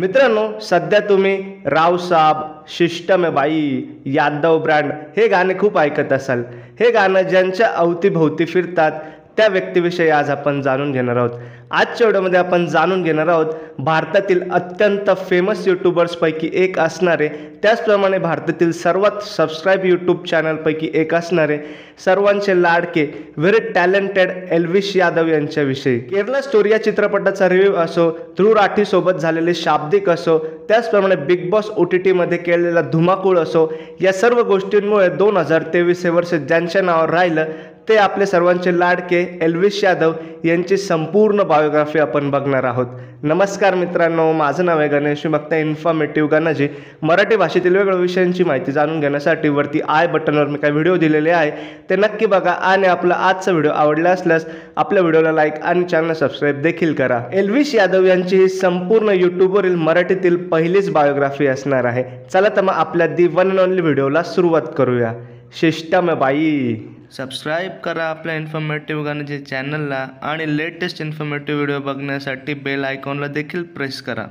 मित्रांनो सध्या तुम्ही रावसाब बाई यादव ब्रँड हे गाणे खूप ऐकत असाल हे गाणं ज्यांच्या अवतीभोवती फिरतात त्या व्यक्तीविषयी आज आपण जाणून घेणार आहोत आजच्या व्हिडिओमध्ये आपण जाणून घेणार आहोत भारतातील अत्यंत फेमस यूट्यूबर्सपैकी एक असणारे त्याचप्रमाणे भारतातील सर्वात सबस्क्राईब यूट्यूब चॅनलपैकी एक असणारे सर्वांचे लाडके व्हेरी टॅलेंटेड एल्विश यादव यांच्याविषयी केरला स्टोरी या चित्रपटाचा रिव्ह्यू असो ध्रुव राठीसोबत झालेले शाब्दिक असो त्याचप्रमाणे बिग बॉस ओ टी टीमध्ये केलेला धुमाकूळ असो या सर्व गोष्टींमुळे दोन हजार तेवीस हे वर्ष ज्यांच्या नावावर राहिलं ते आपले सर्वांचे लाडके एल्विस यादव यांची संपूर्ण बायोग्राफी आपण बघणार आहोत नमस्कार मित्रांनो माझं नाव आहे गणेश मी बघता इन्फॉर्मेटिव्ह गणाजी मराठी भाषेतील वेगवेगळ्या विषयांची माहिती जाणून घेण्यासाठी वरती आय बटनवर मी काही व्हिडिओ दिलेले आहे ते नक्की बघा आणि आपला आजचा व्हिडिओ आवडला असल्यास आपल्या व्हिडिओला लाईक आणि चॅनल सबस्क्राईब देखील करा एल्विश यादव यांची ही संपूर्ण यूट्यूबवरील मराठीतील पहिलीच बायोग्राफी असणार आहे चला तर मग आपल्या दी वन अँड ऑनली व्हिडिओला सुरुवात करूया शिष्टम बाई सबस्क्राईब करा आपल्या इन्फॉर्मेटिव्ह गाण्याच्या चॅनलला आणि लेटेस्ट इन्फॉर्मेटिव्ह व्हिडिओ बघण्यासाठी बेल आयकॉनला देखील प्रेस करा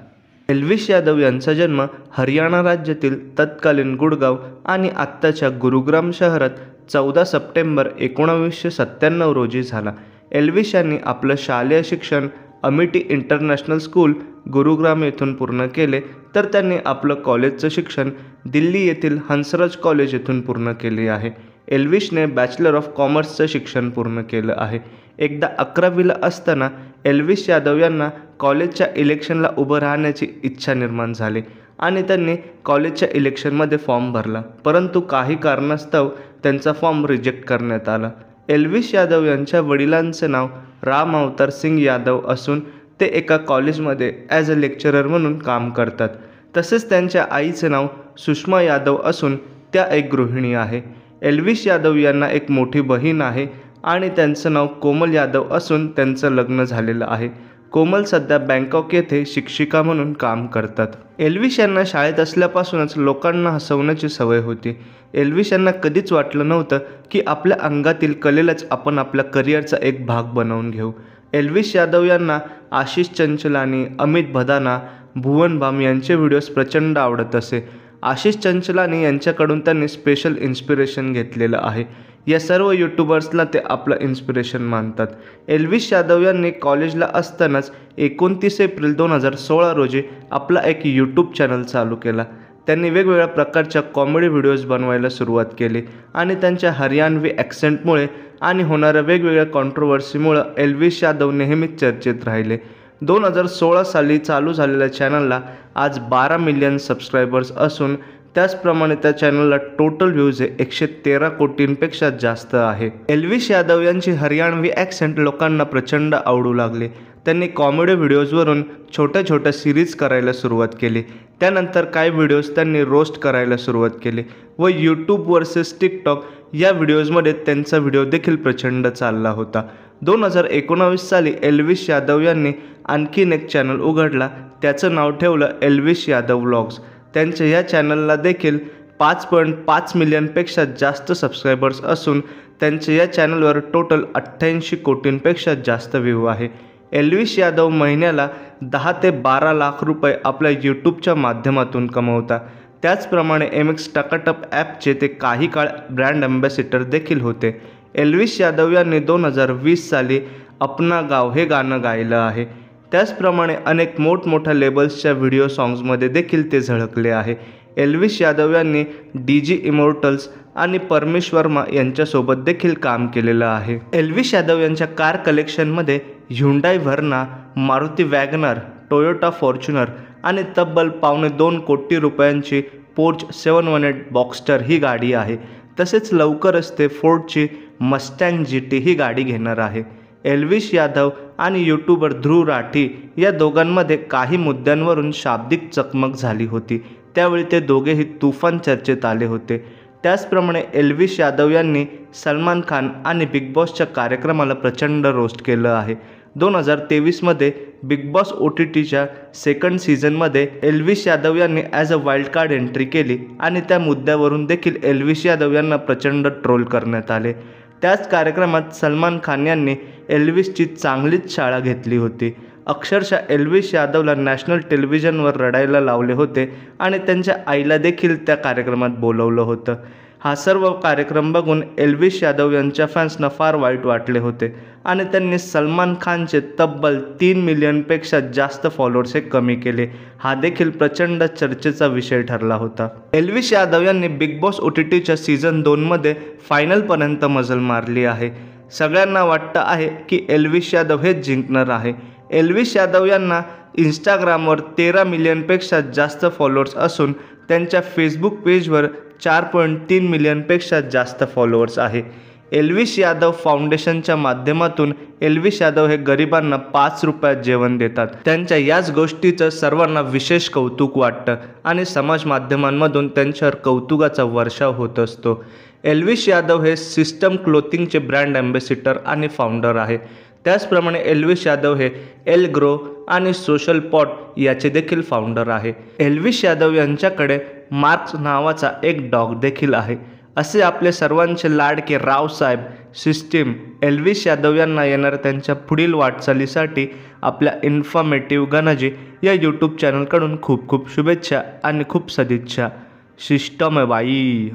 एल्विश यादव यांचा जन्म हरियाणा राज्यातील तत्कालीन गुडगाव आणि आत्ताच्या गुरुग्राम शहरात चौदा सप्टेंबर एकोणावीसशे सत्त्याण्णव रोजी झाला एल्विश यांनी आपलं शालेय शिक्षण अमिटी इंटरनॅशनल स्कूल गुरुग्राम येथून पूर्ण केले तर त्यांनी आपलं कॉलेजचं शिक्षण दिल्ली येथील हंसराज कॉलेज येथून पूर्ण केले आहे एल्विशने बॅचलर ऑफ कॉमर्सचं शिक्षण पूर्ण केलं आहे एकदा अकरावीला असताना एल्विश यादव यांना कॉलेजच्या इलेक्शनला उभं राहण्याची इच्छा निर्माण झाली आणि त्यांनी कॉलेजच्या इलेक्शनमध्ये फॉर्म भरला परंतु काही कारणास्तव त्यांचा फॉर्म रिजेक्ट करण्यात आला एल्विश यादव यांच्या वडिलांचं नाव राम अवतार सिंग यादव असून ते एका कॉलेजमध्ये ॲज अ लेक्चरर म्हणून काम करतात तसेच त्यांच्या आईचं नाव सुषमा यादव असून त्या एक गृहिणी आहे एल्विश यादव यांना एक मोठी बहीण आहे आणि त्यांचं नाव कोमल यादव असून त्यांचं लग्न झालेलं आहे कोमल सध्या बँकॉक येथे शिक्षिका म्हणून काम करतात एल्विश यांना शाळेत असल्यापासूनच लोकांना हसवण्याची सवय होती एल्विश यांना कधीच वाटलं नव्हतं की आपल्या अंगातील कलेलाच आपण आपल्या करिअरचा एक भाग बनवून घेऊ एल्विस यादव यांना आशिष चंचलानी अमित भदाना भुवन बाम यांचे व्हिडिओज प्रचंड आवडत असे आशिष चंचलानी यांच्याकडून त्यांनी स्पेशल इन्स्पिरेशन घेतलेलं आहे या सर्व यूट्यूबर्सला ते आपलं इन्स्पिरेशन मानतात एल्विश यादव यांनी कॉलेजला असतानाच एकोणतीस एप्रिल दोन हजार सोळा रोजी आपला एक यूट्यूब चॅनल चालू केला त्यांनी वेगवेगळ्या प्रकारच्या कॉमेडी व्हिडिओज बनवायला सुरुवात केली आणि त्यांच्या हरियाणवी ॲक्सेंटमुळे आणि होणाऱ्या वेगवेगळ्या कॉन्ट्रोवर्सीमुळं एल्विश यादव नेहमीच चर्चेत राहिले दोन हजार सोळा साली चालू झालेल्या चॅनलला आज बारा मिलियन सबस्क्रायबर्स असून त्याचप्रमाणे त्या चॅनलला टोटल व्ह्यूज एकशे तेरा कोटींपेक्षा जास्त आहे एल्विश यादव यांची हरियाणवी ॲक्सेंट लोकांना प्रचंड आवडू लागले त्यांनी कॉमेडी व्हिडिओजवरून छोट्या छोट्या सिरीज करायला सुरुवात केली त्यानंतर काही व्हिडिओज त्यांनी रोस्ट करायला सुरुवात केली व यूट्यूब वर्सेस टिकटॉक या व्हिडिओजमध्ये त्यांचा व्हिडिओ देखील प्रचंड चालला होता दोन हजार एकोणावीस साली एल्विश यादव यांनी आणखीन एक चॅनल उघडला त्याचं नाव ठेवलं एल्विश यादव व्लॉग्स त्यांच्या या चॅनलला देखील पाच पॉईंट पाच मिलियनपेक्षा जास्त सबस्क्रायबर्स असून त्यांच्या या चॅनलवर टोटल अठ्ठ्याऐंशी कोटींपेक्षा जास्त व्ह्यू आहे एल्विश यादव महिन्याला दहा ते बारा लाख रुपये आपल्या यूट्यूबच्या माध्यमातून कमवता त्याचप्रमाणे एम एक्स टकाटप ॲपचे ते काही काळ ब्रँड अँबॅसिटर देखील होते एल्विस यादव यांनी दोन हजार वीस साली अपना गाव हे गाणं गायलं आहे त्याचप्रमाणे अनेक मोठमोठ्या लेबल्सच्या व्हिडिओ सॉंग्समध्ये देखील ते झळकले आहे एल्विस यादव यांनी डी जी इमोर्टल्स आणि परमेश वर्मा यांच्यासोबत देखील काम केलेलं आहे एल्विस यादव यांच्या कार कलेक्शनमध्ये Hyundai Verna Maruti WagonR Toyota Fortuner आणि तब्बल पावणे दोन कोटी रुपयांची Porsche seven one eight Boxster ही गाडी आहे तसेच लवकरच ते फोर्डची मस्टँग जी टी ही गाडी घेणार आहे एल्विश यादव आणि यूट्यूबर ध्रुव राठी या दोघांमध्ये काही मुद्द्यांवरून शाब्दिक चकमक झाली होती त्यावेळी ते दोघेही तुफान चर्चेत आले होते त्याचप्रमाणे एल्विश यादव यांनी सलमान खान आणि बिग बॉसच्या कार्यक्रमाला प्रचंड रोस्ट केलं आहे दोन हजार तेवीसमध्ये बिग बॉस ओ टी टीच्या सेकंड सीझनमध्ये एल्विश यादव यांनी as a wild card entry केली आणि त्या मुद्द्यावरून देखील एल्विश यादव यांना प्रचंड ट्रोल करण्यात आले त्याच कार्यक्रमात सलमान खान यांनी एल्विसची चांगलीच शाळा घेतली होती अक्षरशः एल्विश यादवला नॅशनल टेलिव्हिजनवर रडायला लावले होते आणि त्यांच्या आईला देखील त्या कार्यक्रमात बोलवलं होतं हा सर्व कार्यक्रम बघून एल्विश यादव यांच्या फॅन्सना फार वाईट वाटले होते आणि त्यांनी सलमान खानचे तब्बल तीन मिलियनपेक्षा जास्त फॉलोअर्स हे कमी केले हा देखील प्रचंड चर्चेचा विषय ठरला होता एल्विश यादव यांनी बिग बॉस ओ टी टीच्या सीझन दोनमध्ये फायनलपर्यंत मजल मारली आहे सगळ्यांना वाटतं आहे की एल्विश यादव हेच जिंकणार आहे एल्विश यादव यांना इंस्टाग्रामवर तेरा मिलियनपेक्षा जास्त फॉलोअर्स असून त्यांच्या फेसबुक पेजवर चार पॉईंट तीन मिलियनपेक्षा जास्त फॉलोअर्स आहे एल्विश यादव फाउंडेशनच्या माध्यमातून एल्विश यादव हे गरिबांना पाच रुपयात जेवण देतात त्यांच्या याच गोष्टीचं सर्वांना विशेष कौतुक वाटतं आणि समाज माध्यमांमधून त्यांच्यावर कौतुकाचा वर्षाव होत असतो एल्विश यादव हे सिस्टम क्लोथिंगचे ब्रँड ॲम्बेसिडर आणि फाउंडर आहे त्याचप्रमाणे एल्विश यादव हे एल ग्रो आणि सोशल पॉट याचे देखील फाउंडर आहे एल्विश यादव यांच्याकडे मार्क्स नावाचा एक डॉग देखील आहे असे आपले सर्वांचे लाडके रावसाहेब सिस्टीम एल्विश यादव यांना येणाऱ्या त्यांच्या पुढील वाटचालीसाठी आपल्या इन्फॉर्मेटिव्ह गणजी या यूट्यूब चॅनलकडून खूप खूप शुभेच्छा आणि खूप सदिच्छा शिष्टमबाई